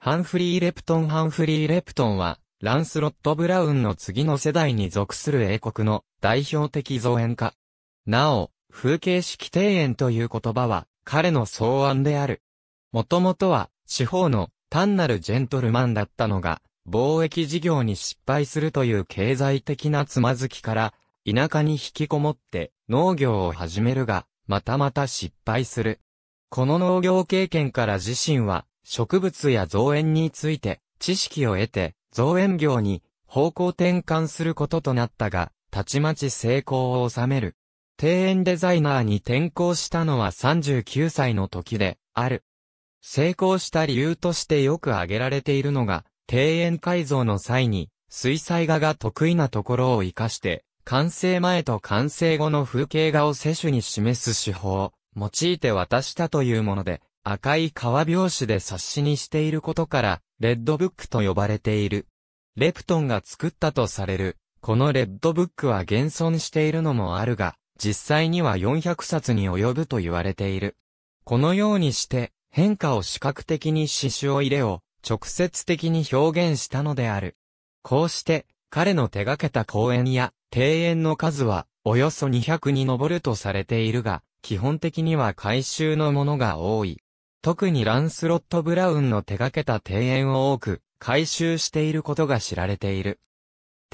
ハンフリー・レプトンハンフリー・レプトンは、ランスロット・ブラウンの次の世代に属する英国の代表的造園家。なお、風景式庭園という言葉は、彼の草案である。もともとは、地方の単なるジェントルマンだったのが、貿易事業に失敗するという経済的なつまずきから、田舎に引きこもって農業を始めるが、またまた失敗する。この農業経験から自身は植物や造園について知識を得て造園業に方向転換することとなったが、たちまち成功を収める。庭園デザイナーに転校したのは39歳の時で、ある。成功した理由としてよく挙げられているのが、庭園改造の際に、水彩画が得意なところを活かして、完成前と完成後の風景画を摂主に示す手法を用いて渡したというもので、赤い革拍子で冊子にしていることから、レッドブックと呼ばれている。レプトンが作ったとされる、このレッドブックは現存しているのもあるが、実際には400冊に及ぶと言われている。このようにして、変化を視覚的に刺繍を入れを直接的に表現したのである。こうして、彼の手掛けた公園や庭園の数はおよそ200に上るとされているが、基本的には回収のものが多い。特にランスロット・ブラウンの手掛けた庭園を多く改修していることが知られている。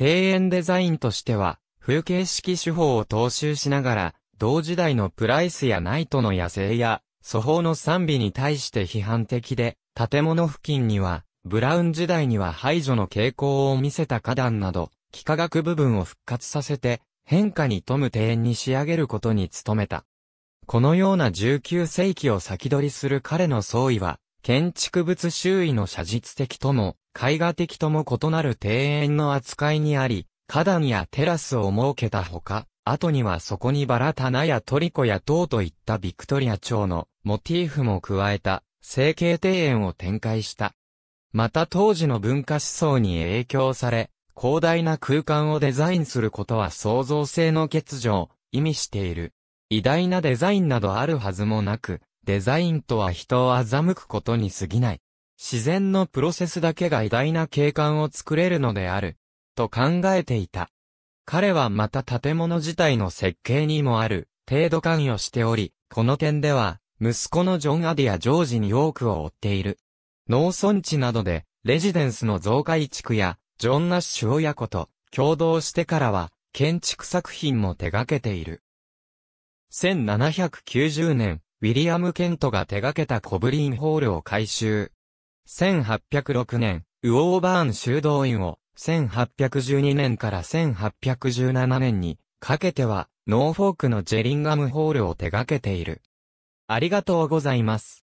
庭園デザインとしては、風景式手法を踏襲しながら、同時代のプライスやナイトの野生や、素法の賛美に対して批判的で、建物付近には、ブラウン時代には排除の傾向を見せた花壇など、幾何学部分を復活させて、変化に富む庭園に仕上げることに努めた。このような19世紀を先取りする彼の創意は、建築物周囲の写実的とも、絵画的とも異なる庭園の扱いにあり、花壇やテラスを設けたほか、後にはそこにバラ棚やトリコや塔といったビクトリア朝のモチーフも加えた成形庭園を展開した。また当時の文化思想に影響され、広大な空間をデザインすることは創造性の欠如を意味している。偉大なデザインなどあるはずもなく、デザインとは人を欺くことに過ぎない。自然のプロセスだけが偉大な景観を作れるのである、と考えていた。彼はまた建物自体の設計にもある程度関与しており、この点では、息子のジョン・アディア・ジョージに多くを追っている。農村地などで、レジデンスの増改築や、ジョン・ナッシュ親子と共同してからは、建築作品も手掛けている。1790年、ウィリアム・ケントが手掛けたコブリンホールを改修。1806年、ウォーバーン修道院を、1812年から1817年に、かけては、ノーフォークのジェリンガムホールを手掛けている。ありがとうございます。